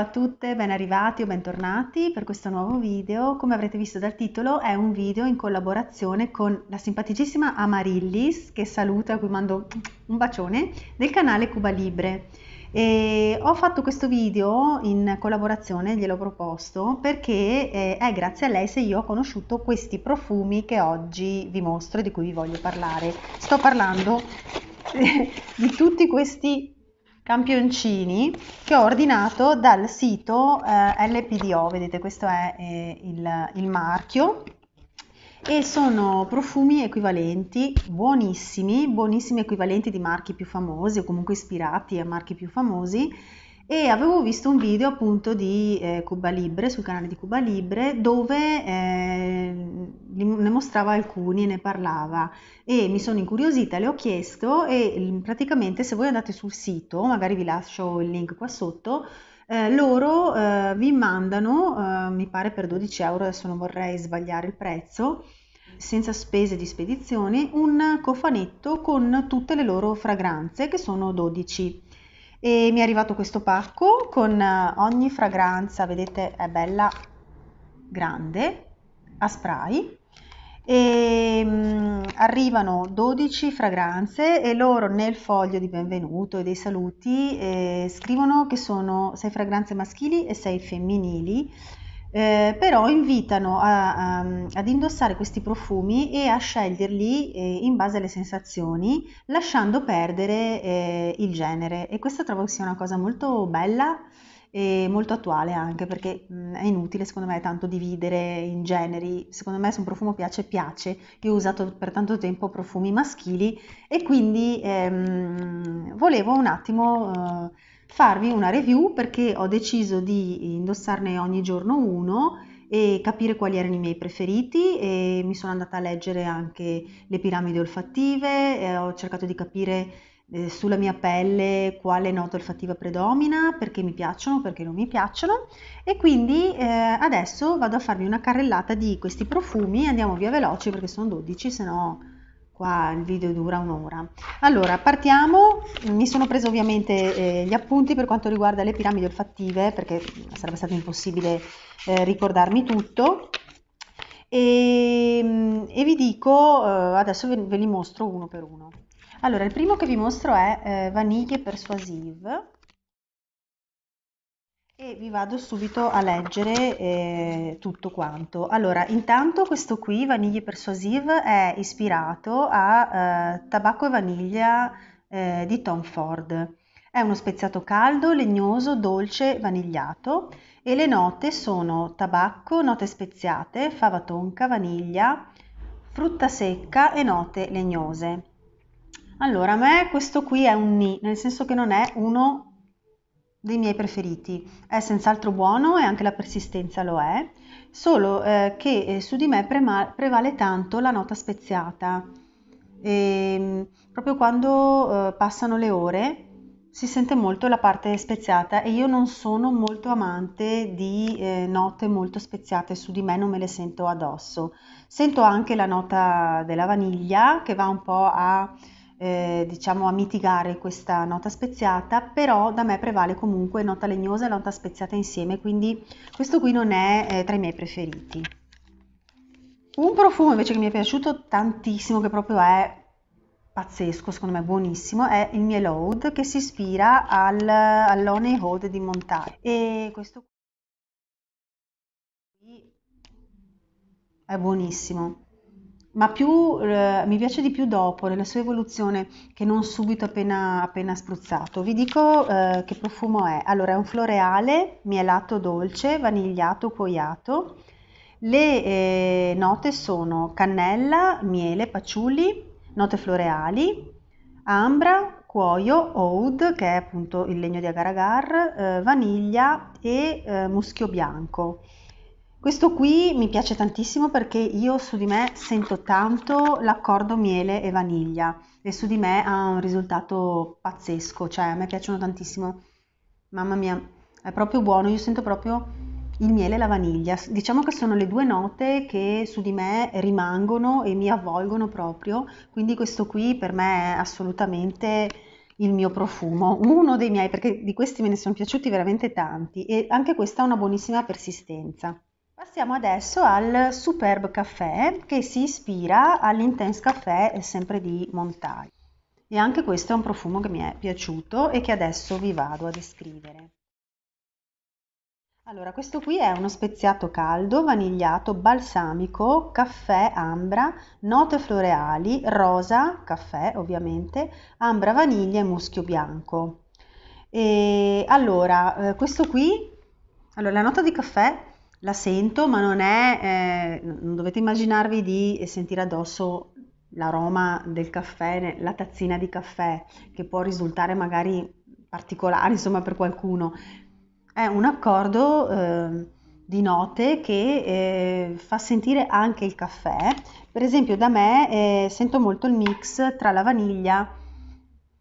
Ciao a tutte, ben arrivati o bentornati per questo nuovo video. Come avrete visto dal titolo è un video in collaborazione con la simpaticissima Amarillis, che saluto e a cui mando un bacione, del canale Cuba Libre. E ho fatto questo video in collaborazione, gliel'ho proposto, perché eh, è grazie a lei se io ho conosciuto questi profumi che oggi vi mostro e di cui vi voglio parlare. Sto parlando eh, di tutti questi campioncini che ho ordinato dal sito eh, LPDO, vedete questo è eh, il, il marchio e sono profumi equivalenti, buonissimi, buonissimi equivalenti di marchi più famosi o comunque ispirati a marchi più famosi e avevo visto un video appunto di eh, Cuba Libre sul canale di Cuba Libre dove eh, ne mostrava alcuni e ne parlava e mi sono incuriosita, le ho chiesto e mm, praticamente se voi andate sul sito, magari vi lascio il link qua sotto, eh, loro eh, vi mandano, eh, mi pare per 12 euro, adesso non vorrei sbagliare il prezzo, senza spese di spedizione, un cofanetto con tutte le loro fragranze che sono 12 e mi è arrivato questo pacco con eh, ogni fragranza, vedete è bella grande, a spray e mh, mm, arrivano 12 fragranze e loro nel foglio di benvenuto e dei saluti eh, scrivono che sono 6 fragranze maschili e 6 femminili eh, però invitano a, a, ad indossare questi profumi e a sceglierli eh, in base alle sensazioni, lasciando perdere eh, il genere. E questa trovo sia una cosa molto bella e molto attuale anche perché mh, mm, è inutile secondo me tanto dividere in generi secondo me se un profumo piace piace io ho usato per tanto tempo profumi maschili e quindi ehm, volevo un attimo eh, farvi una review perché ho deciso di indossarne ogni giorno uno e capire quali erano i miei preferiti e mi sono andata a leggere anche le piramidi olfattive ho cercato di capire eh, sulla mia pelle quale nota olfattiva predomina, perché mi piacciono, perché non mi piacciono e quindi eh, adesso vado a farvi una carrellata di questi profumi, andiamo via veloci perché sono 12, se no qua il video dura un'ora. Allora, partiamo, mi sono preso ovviamente eh, gli appunti per quanto riguarda le piramidi olfattive, perché mm, sarebbe stato impossibile eh, ricordarmi tutto. E, mm, e vi dico, eh, adesso ve, ve, li mostro uno per uno. Allora, il primo che vi mostro è eh, Vaniglie Persuasive e vi vado subito a leggere eh, tutto quanto. Allora, intanto questo qui, Vaniglie Persuasive, è ispirato a eh, Tabacco e Vaniglia eh, di Tom Ford. È uno speziato caldo, legnoso, dolce, vanigliato e le note sono tabacco, note speziate, fava tonca, vaniglia, frutta secca e note legnose. Allora, a me questo qui è un ni, nel senso che non è uno dei miei preferiti. È senz'altro buono e anche la persistenza lo è, solo eh, che eh, su di me prema- prevale tanto la nota speziata. E, ehm, proprio quando eh, passano le ore si sente molto la parte speziata e io non sono molto amante di eh, note molto speziate su di me, non me le sento addosso. Sento anche la nota della vaniglia che va un po' a eh, diciamo a mitigare questa nota speziata, però da me prevale comunque nota legnosa e nota speziata insieme, quindi questo qui non è eh, tra i miei preferiti. Un profumo invece che mi è piaciuto tantissimo, che proprio è pazzesco, secondo me buonissimo, è il Mieloud che si ispira al, all'Honey Hold di Montale. E questo qui è buonissimo ma più, eh, mi piace di più dopo, nella sua evoluzione, che non subito appena, appena spruzzato. Vi dico eh, che profumo è. Allora, è un floreale, mielato dolce, vanigliato, cuoiato. Le eh, note sono cannella, miele, paciulli, note floreali, ambra, cuoio, oud, che è appunto il legno di agar agar, eh, vaniglia e eh, muschio bianco. Questo qui mi piace tantissimo perché io su di me sento tanto l'accordo miele e vaniglia e su di me ha un risultato pazzesco, cioè a me piacciono tantissimo. Mamma mia, è proprio buono, io sento proprio il miele e la vaniglia. Diciamo che sono le due note che su di me rimangono e mi avvolgono proprio, quindi questo qui per me è assolutamente il mio profumo, uno dei miei, perché di questi me ne sono piaciuti veramente tanti e anche questa ha una buonissima persistenza. Passiamo adesso al Superb Caffè che si ispira all'Intense Caffè eh, sempre di Montai. E anche questo è un profumo che mi è piaciuto e che adesso vi vado a descrivere. Allora, questo qui è uno speziato caldo, vanigliato, balsamico, caffè, ambra, note floreali, rosa, caffè ovviamente, ambra, vaniglia e muschio bianco. E allora, eh, questo qui, allora, la nota di caffè la sento, ma non è, eh, non dovete immaginarvi di sentire addosso l'aroma del caffè, la tazzina di caffè, che può risultare magari particolare, insomma, per qualcuno. È un accordo eh, di note che eh, fa sentire anche il caffè. Per esempio, da me eh, sento molto il mix tra la vaniglia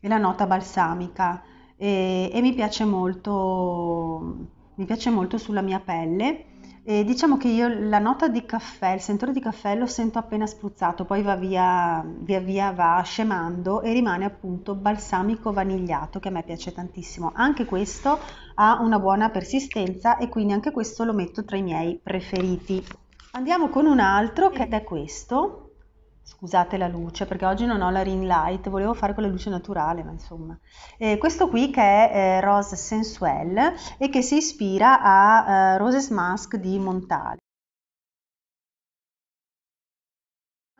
e la nota balsamica e, e mi piace molto mi piace molto sulla mia pelle e diciamo che io la nota di caffè, il sentore di caffè lo sento appena spruzzato, poi va via, via via va scemando e rimane appunto balsamico vanigliato che a me piace tantissimo. Anche questo ha una buona persistenza e quindi anche questo lo metto tra i miei preferiti. Andiamo con un altro che è questo, scusate la luce perché oggi non ho la ring light, volevo fare con la luce naturale, ma insomma. Eh, questo qui che è eh, Rose Sensuelle e che si ispira a eh, Roses Mask di Montale.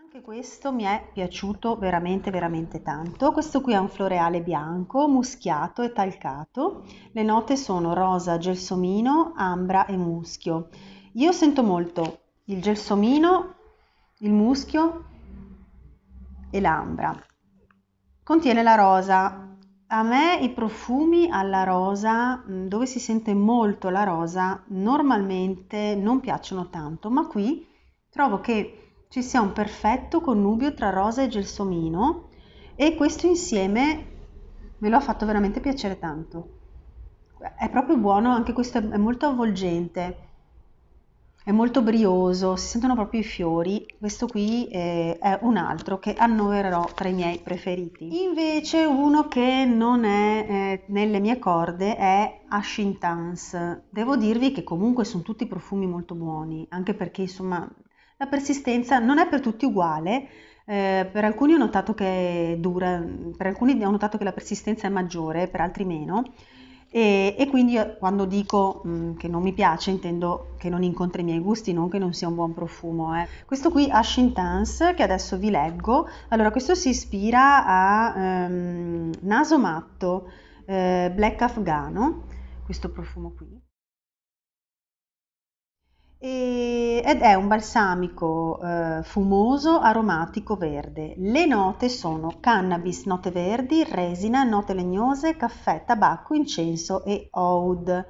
Anche questo mi è piaciuto veramente veramente tanto. Questo qui è un floreale bianco, muschiato e talcato. Le note sono rosa, gelsomino, ambra e muschio. Io sento molto il gelsomino, il muschio e l'ambra. Contiene la rosa. A me i profumi alla rosa, mm, dove si sente molto la rosa, normalmente non piacciono tanto, ma qui trovo che ci sia un perfetto connubio tra rosa e gelsomino e questo insieme me lo ha fatto veramente piacere tanto. È proprio buono, anche questo è molto avvolgente è molto brioso, si sentono proprio i fiori. Questo qui è, eh, è un altro che annovererò tra i miei preferiti. Invece uno che non è eh, nelle mie corde è Ashintans. Devo dirvi che comunque sono tutti profumi molto buoni, anche perché insomma la persistenza non è per tutti uguale. Eh, per alcuni ho notato che è dura, per alcuni ho notato che la persistenza è maggiore, per altri meno. E, e quindi quando dico mh, mm, che non mi piace intendo che non incontri i miei gusti, non che non sia un buon profumo. Eh. Questo qui, Ash Intense, che adesso vi leggo, allora questo si ispira a ehm, Naso Matto, eh, Black Afghano, questo profumo qui. E ed è un balsamico eh, fumoso aromatico verde. Le note sono cannabis, note verdi, resina, note legnose, caffè, tabacco, incenso e oud.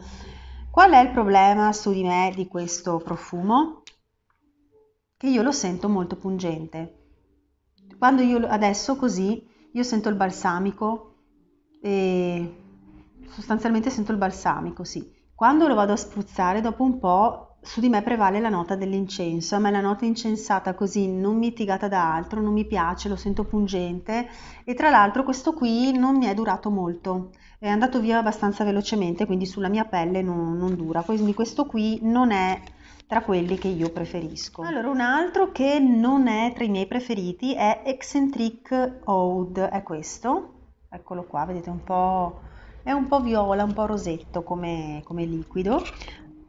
Qual è il problema su di me di questo profumo? Che io lo sento molto pungente. Quando io adesso così io sento il balsamico e sostanzialmente sento il balsamico, sì. Quando lo vado a spruzzare dopo un po' su di me prevale la nota dell'incenso, a me la nota incensata così non mitigata da altro non mi piace, lo sento pungente e tra l'altro questo qui non mi è durato molto, è andato via abbastanza velocemente quindi sulla mia pelle non, non dura, quindi questo qui non è tra quelli che io preferisco. Allora un altro che non è tra i miei preferiti è Eccentric Ode, è questo, eccolo qua, vedete un po' è un po' viola, un po' rosetto come, come liquido,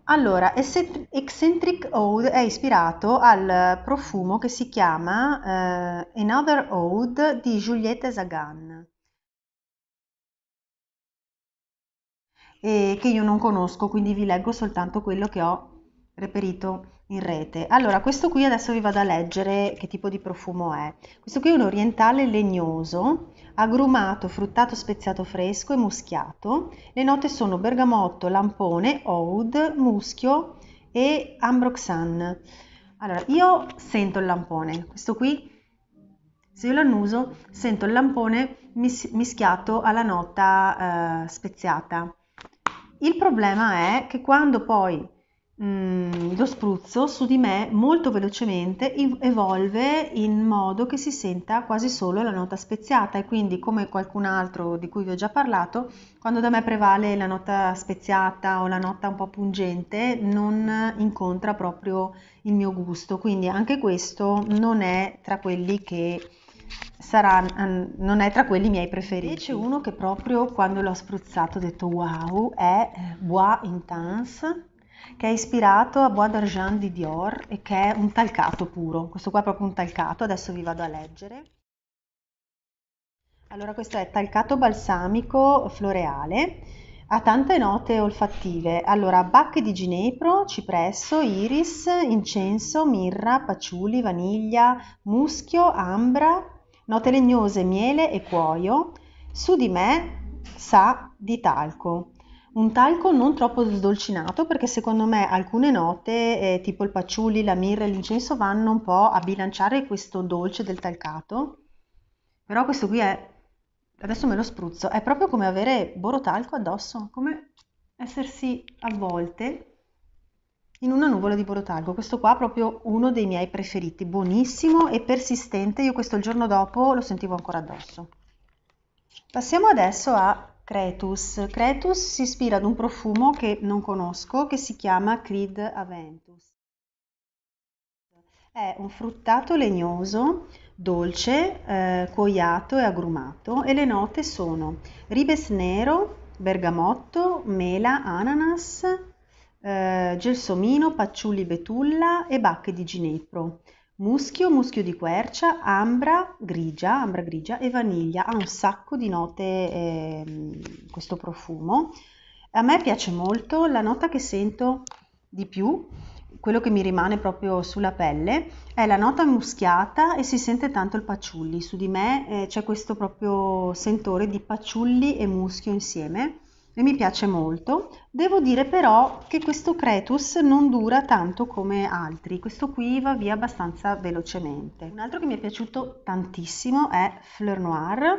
allora, Eccentric Ode è ispirato al profumo che si chiama eh, Another Ode di Juliette Sagan, che io non conosco, quindi vi leggo soltanto quello che ho reperito in rete. Allora, questo qui adesso vi vado a leggere che tipo di profumo è. Questo qui è un orientale legnoso agrumato, fruttato, speziato fresco e muschiato. Le note sono bergamotto, lampone, oud, muschio e ambroxan. Allora, io sento il lampone, questo qui, se io l'annuso, sento il lampone mis- mischiato alla nota eh, speziata. Il problema è che quando poi Mm, lo spruzzo su di me molto velocemente evolve in modo che si senta quasi solo la nota speziata e quindi come qualcun altro di cui vi ho già parlato, quando da me prevale la nota speziata o la nota un po' pungente non incontra proprio il mio gusto, quindi anche questo non è tra quelli che sarà, non è tra quelli miei preferiti. c'è uno che proprio quando l'ho spruzzato ho detto wow è Bois Intense che è ispirato a Bois d'Argent di Dior e che è un talcato puro. Questo qua è proprio un talcato, adesso vi vado a leggere. Allora questo è talcato balsamico floreale, ha tante note olfattive, allora bacche di ginepro, cipresso, iris, incenso, mirra, paciuli, vaniglia, muschio, ambra, note legnose, miele e cuoio, su di me sa di talco. Un talco non troppo sdolcinato perché secondo me alcune note, eh, tipo il patchouli, la mirra e l'incenso, vanno un po' a bilanciare questo dolce del talcato. Però questo qui è, adesso me lo spruzzo, è proprio come avere borotalco addosso, come essersi avvolte in una nuvola di borotalco. Questo qua è proprio uno dei miei preferiti, buonissimo e persistente. Io questo il giorno dopo lo sentivo ancora addosso. Passiamo adesso a Cretus. Cretus si ispira ad un profumo che non conosco che si chiama Creed Aventus. È un fruttato legnoso, dolce, eh, coiato e agrumato e le note sono ribes nero, bergamotto, mela, ananas, eh, gelsomino, patchouli betulla e bacche di ginepro muschio, muschio di quercia, ambra grigia, ambra grigia e vaniglia. Ha un sacco di note eh, questo profumo. A me piace molto la nota che sento di più, quello che mi rimane proprio sulla pelle, è la nota muschiata e si sente tanto il paciulli. Su di me eh, c'è questo proprio sentore di paciulli e muschio insieme e mi piace molto. Devo dire però che questo Cretus non dura tanto come altri, questo qui va via abbastanza velocemente. Un altro che mi è piaciuto tantissimo è Fleur Noir,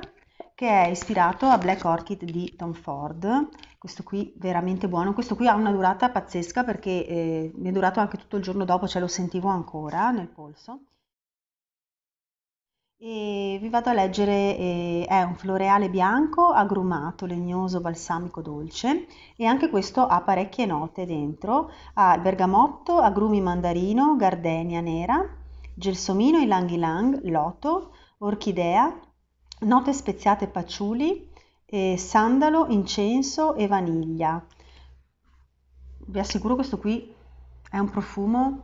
che è ispirato a Black Orchid di Tom Ford. Questo qui veramente buono, questo qui ha una durata pazzesca perché eh, mi è durato anche tutto il giorno dopo, ce cioè lo sentivo ancora nel polso. E vi vado a leggere, eh, è un floreale bianco, agrumato, legnoso, balsamico, dolce e anche questo ha parecchie note dentro, ha bergamotto, agrumi mandarino, gardenia nera, gelsomino, ylang ylang, loto, orchidea, note speziate paciuli, eh, sandalo, incenso e vaniglia. Vi assicuro questo qui è un profumo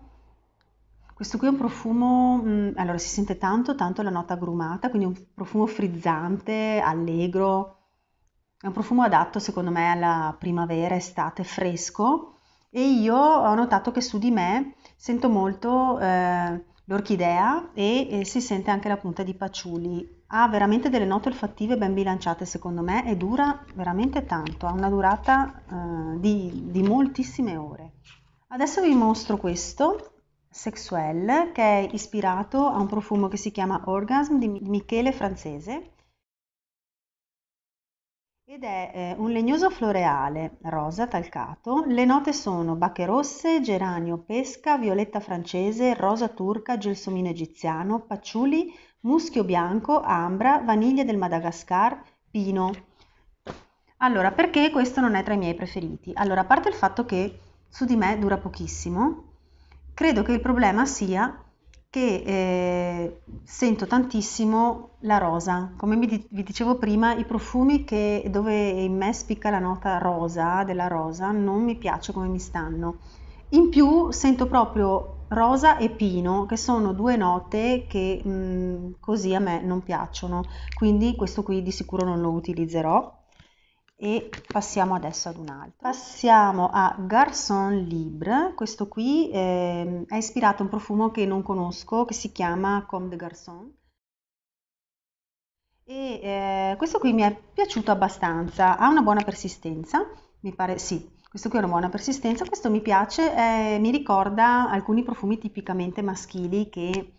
questo qui è un profumo, mh, mm, allora si sente tanto, tanto la nota agrumata, quindi un profumo frizzante, allegro. È un profumo adatto secondo me alla primavera, estate, fresco. E io ho notato che su di me sento molto eh, l'orchidea e, e si sente anche la punta di paciuli. ha veramente delle note olfattive ben bilanciate secondo me e dura veramente tanto, ha una durata eh, di, di moltissime ore. Adesso vi mostro questo Sexuelle che è ispirato a un profumo che si chiama Orgasm di Michele Francese ed è eh, un legnoso floreale rosa talcato. Le note sono bacche rosse, geranio, pesca, violetta francese, rosa turca, gelsomino egiziano, paciuli, muschio bianco, ambra, vaniglia del Madagascar, pino. Allora, perché questo non è tra i miei preferiti? Allora, a parte il fatto che su di me dura pochissimo, Credo che il problema sia che eh, sento tantissimo la rosa, come di- vi dicevo prima, i profumi che, dove in me spicca la nota rosa della rosa non mi piace come mi stanno. In più sento proprio rosa e pino, che sono due note che mh, mm, così a me non piacciono, quindi questo qui di sicuro non lo utilizzerò e passiamo adesso ad un altro. Passiamo a Garçon Libre, questo qui eh, è ispirato a un profumo che non conosco che si chiama Comme de Garçon. E eh, questo qui mi è piaciuto abbastanza, ha una buona persistenza, mi pare sì. Questo qui ha una buona persistenza, questo mi piace, eh, mi ricorda alcuni profumi tipicamente maschili che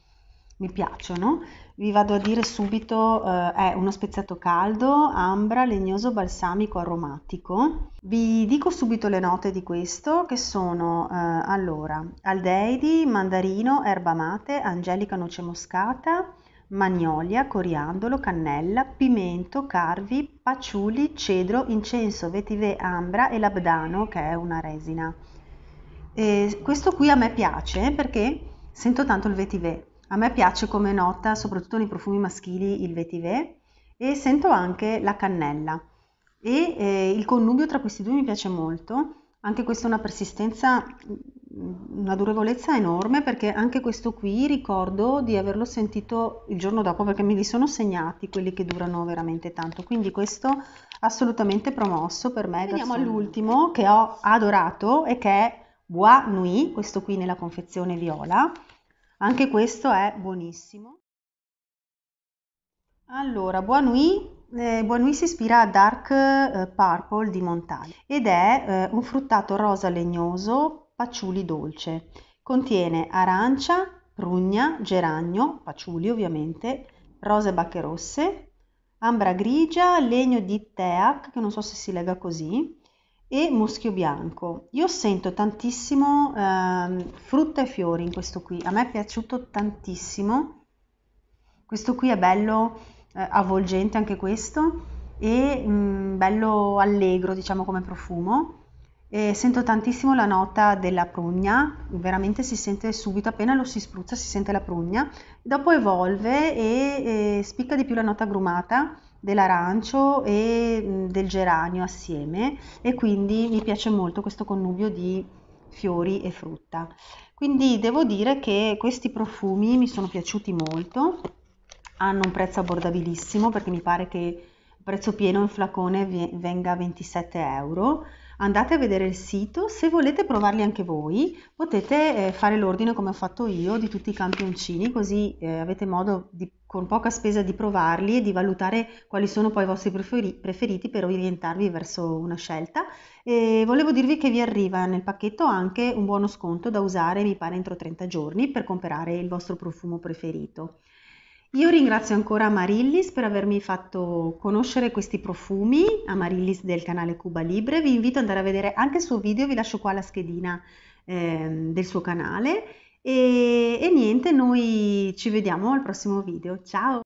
mi piacciono vi vado a dire subito, eh, è uno spezzato caldo, ambra, legnoso, balsamico, aromatico. Vi dico subito le note di questo che sono eh, allora aldeidi, mandarino, erba mate, angelica noce moscata, magnolia, coriandolo, cannella, pimento, carvi, paciuli, cedro, incenso, vetive ambra e labdano che è una resina. E questo qui a me piace perché sento tanto il vetive a me piace come nota, soprattutto nei profumi maschili, il vetiver e sento anche la cannella. E eh, il connubio tra questi due mi piace molto. Anche questa è una persistenza, una durevolezza enorme perché anche questo qui ricordo di averlo sentito il giorno dopo perché me li sono segnati quelli che durano veramente tanto. Quindi questo assolutamente promosso per me. Veniamo all'ultimo che ho adorato e che è Bois Nuit, questo qui nella confezione viola anche questo è buonissimo. Allora, Buonui eh, Buonui si ispira a Dark eh, Purple di montagna ed è eh, un fruttato rosa legnoso, paciuli dolce. Contiene arancia, prugna, geragno, paciuli ovviamente, rose bacche rosse, ambra grigia, legno di teak, che non so se si lega così, e muschio bianco. Io sento tantissimo eh, frutta e fiori in questo qui, a me è piaciuto tantissimo. Questo qui è bello eh, avvolgente anche questo e mh, mm, bello allegro diciamo come profumo. E sento tantissimo la nota della prugna, veramente si sente subito, appena lo si spruzza si sente la prugna, dopo evolve e, e spicca di più la nota agrumata dell'arancio e mm, del geranio assieme e quindi mi piace molto questo connubio di fiori e frutta. Quindi devo dire che questi profumi mi sono piaciuti molto, hanno un prezzo abbordabilissimo perché mi pare che il prezzo pieno in flacone venga a 27 euro andate a vedere il sito, se volete provarli anche voi potete eh, fare l'ordine come ho fatto io di tutti i campioncini, così eh, avete modo di, con poca spesa di provarli e di valutare quali sono poi i vostri preferi preferiti per orientarvi verso una scelta. E volevo dirvi che vi arriva nel pacchetto anche un buono sconto da usare, mi pare, entro 30 giorni per comprare il vostro profumo preferito. Io ringrazio ancora Amarillis per avermi fatto conoscere questi profumi, Amarillis del canale Cuba Libre, vi invito ad andare a vedere anche il suo video, vi lascio qua la schedina eh, del suo canale e, e niente, noi ci vediamo al prossimo video, ciao!